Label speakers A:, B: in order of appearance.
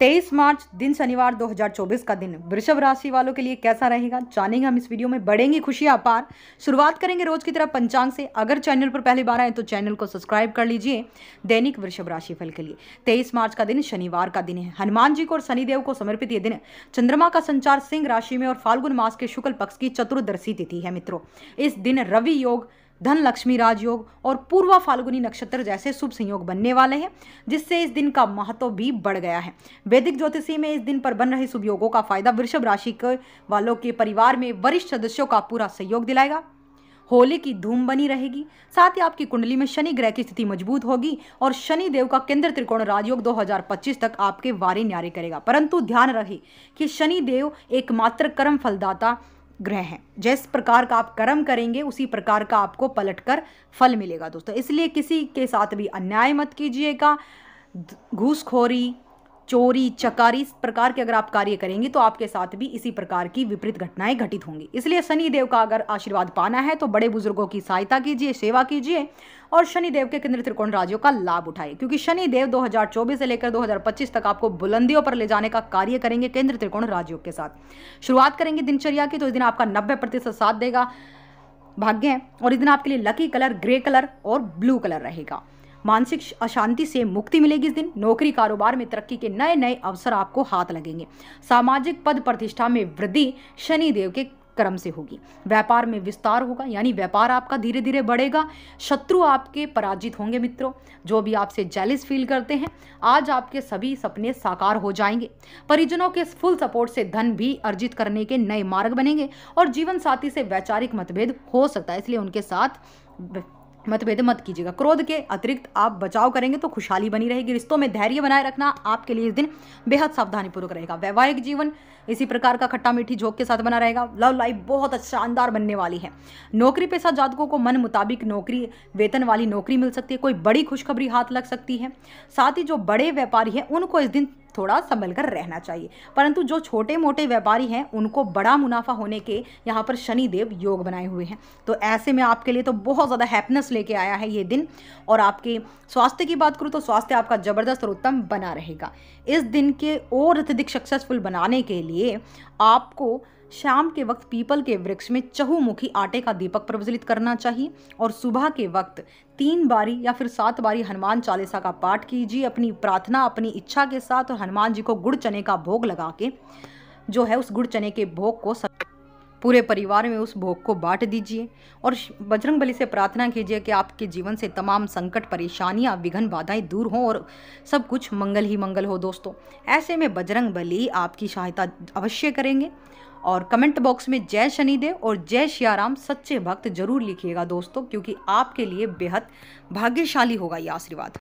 A: तेईस मार्च दिन शनिवार 2024 का दिन वृषभ राशि वालों के लिए कैसा रहेगा जानेंगे हम इस वीडियो में बढ़ेंगे खुशियां अपार शुरुआत करेंगे रोज की तरह पंचांग से अगर चैनल पर पहली बार आए तो चैनल को सब्सक्राइब कर लीजिए दैनिक वृषभ राशि फल के लिए तेईस मार्च का दिन शनिवार का दिन है हनुमान जी को और शनिदेव को समर्पित ये दिन चंद्रमा का संचार सिंह राशि में और फाल्गुन मास के शुक्ल पक्ष की चतुर्दशी तिथि है मित्रों इस दिन रवि योग धन लक्ष्मी राजयोग और पूर्वा फाल्गुनी नक्षत्र जैसे शुभ संयोग बनने वाले हैं जिससे इस दिन का महत्व भी बढ़ गया है वैदिक ज्योतिषी में इस दिन पर बन रहे शुभ योगों का फायदा वृषभ राशि के वालों के परिवार में वरिष्ठ सदस्यों का पूरा सहयोग दिलाएगा होली की धूम बनी रहेगी साथ ही आपकी कुंडली में शनि ग्रह की स्थिति मजबूत होगी और शनि देव का केंद्र त्रिकोण राजयोग 2025 तक आपके वारे न्यारे करेगा परंतु ध्यान रहे कि शनि देव एकमात्र कर्म फलदाता ग्रह हैं जिस प्रकार का आप कर्म करेंगे उसी प्रकार का आपको पलटकर फल मिलेगा दोस्तों इसलिए किसी के साथ भी अन्याय मत कीजिएगा घूसखोरी चोरी चकारी इस प्रकार के अगर आप कार्य करेंगे तो आपके साथ भी इसी प्रकार की विपरीत घटनाएं घटित होंगी इसलिए शनि देव का अगर आशीर्वाद पाना है तो बड़े बुजुर्गों की सहायता कीजिए सेवा कीजिए और शनि देव के केंद्र त्रिकोण राज्यों का लाभ उठाए क्योंकि शनि देव 2024 से लेकर 2025 तक आपको बुलंदियों पर ले जाने का कार्य करेंगे केंद्र त्रिकोण राजयोग के साथ शुरुआत करेंगे दिनचर्या की तो इस दिन आपका नब्बे प्रतिशत साथ देगा भाग्य है और इस दिन आपके लिए लकी कलर ग्रे कलर और ब्लू कलर रहेगा मानसिक अशांति से मुक्ति मिलेगी इस दिन नौकरी कारोबार में तरक्की के नए नए अवसर आपको हाथ लगेंगे सामाजिक पद प्रतिष्ठा में वृद्धि शनि देव के क्रम से होगी व्यापार में विस्तार होगा यानी व्यापार आपका धीरे धीरे बढ़ेगा शत्रु आपके पराजित होंगे मित्रों जो भी आपसे जेलिस फील करते हैं आज आपके सभी सपने साकार हो जाएंगे परिजनों के फुल सपोर्ट से धन भी अर्जित करने के नए मार्ग बनेंगे और जीवन साथी से वैचारिक मतभेद हो सकता है इसलिए उनके साथ मतभेद मत कीजिएगा क्रोध के अतिरिक्त आप बचाव करेंगे तो खुशहाली बनी रहेगी रिश्तों में धैर्य बनाए रखना आपके लिए इस दिन बेहद सावधानीपूर्वक रहेगा वैवाहिक जीवन इसी प्रकार का खट्टा मीठी झोंक के साथ बना रहेगा लव लाइफ बहुत अच्छा, शानदार बनने वाली है नौकरी पेशा जातकों को मन मुताबिक नौकरी वेतन वाली नौकरी मिल सकती है कोई बड़ी खुशखबरी हाथ लग सकती है साथ ही जो बड़े व्यापारी हैं उनको इस दिन थोड़ा संभल कर रहना चाहिए परंतु जो छोटे मोटे व्यापारी हैं उनको बड़ा मुनाफा होने के यहाँ पर शनिदेव योग बनाए हुए हैं तो ऐसे में आपके लिए तो बहुत ज़्यादा हैप्पीनेस लेके आया है ये दिन और आपके स्वास्थ्य की बात करूँ तो स्वास्थ्य आपका ज़बरदस्त और उत्तम बना रहेगा इस दिन के और अत्यधिक सक्सेसफुल बनाने के लिए आपको शाम के वक्त पीपल के वृक्ष में चहुमुखी आटे का दीपक प्रज्वलित करना चाहिए और सुबह के वक्त तीन बारी या फिर सात बारी हनुमान चालीसा का पाठ कीजिए अपनी प्रार्थना अपनी इच्छा के साथ और हनुमान जी को गुड़ चने का भोग लगा के जो है उस गुड़ चने के भोग को पूरे परिवार में उस भोग को बांट दीजिए और बजरंग बली से प्रार्थना कीजिए कि आपके जीवन से तमाम संकट परेशानियां विघन बाधाएं दूर हों और सब कुछ मंगल ही मंगल हो दोस्तों ऐसे में बजरंग बली आपकी सहायता अवश्य करेंगे और कमेंट बॉक्स में जय शनिदेव और जय श्याराम सच्चे भक्त जरूर लिखिएगा दोस्तों क्योंकि आपके लिए बेहद भाग्यशाली होगा ये आशीर्वाद